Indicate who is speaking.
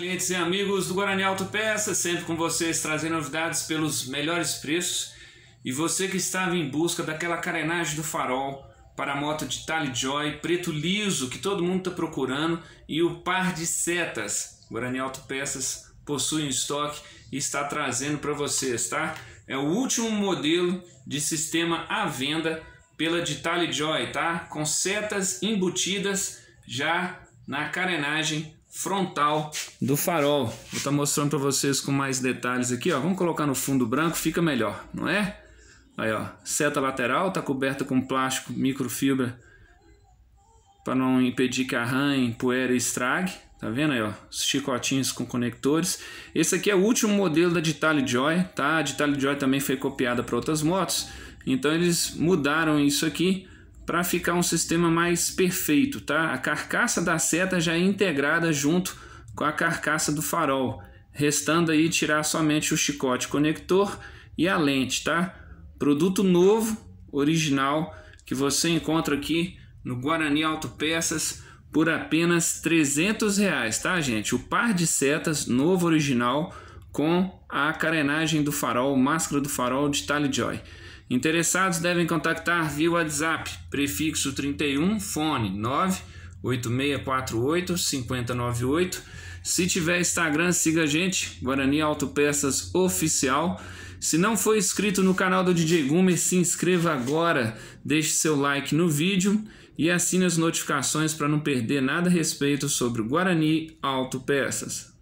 Speaker 1: clientes e amigos do Guarani Auto Peças sempre com vocês trazendo novidades pelos melhores preços. E você que estava em busca daquela carenagem do farol para a moto de Tally Joy, preto liso que todo mundo está procurando e o par de setas. Guarani Auto Peças possui em estoque e está trazendo para vocês, tá? É o último modelo de sistema à venda pela de Tally Joy, tá? Com setas embutidas já na carenagem frontal do farol. Vou estar tá mostrando para vocês com mais detalhes aqui, ó. Vamos colocar no fundo branco, fica melhor, não é? Aí, ó, seta lateral está coberta com plástico microfibra para não impedir que arranhe, poeira e estrague. Tá vendo aí, ó? Os chicotinhos com conectores. Esse aqui é o último modelo da Ditale Joy, tá? A Ditale Joy também foi copiada para outras motos. Então eles mudaram isso aqui para ficar um sistema mais perfeito, tá? A carcaça da seta já é integrada junto com a carcaça do farol, restando aí tirar somente o chicote conector e a lente, tá? Produto novo, original, que você encontra aqui no Guarani Autopeças por apenas 300 reais, tá gente? O par de setas novo original com a carenagem do farol, máscara do farol de Tally Joy. Interessados devem contactar via WhatsApp, prefixo 31, fone 98648 5098. Se tiver Instagram, siga a gente, Guarani Autopeças Oficial. Se não for inscrito no canal do DJ Gumer, se inscreva agora, deixe seu like no vídeo e assine as notificações para não perder nada a respeito sobre o Guarani Autopeças.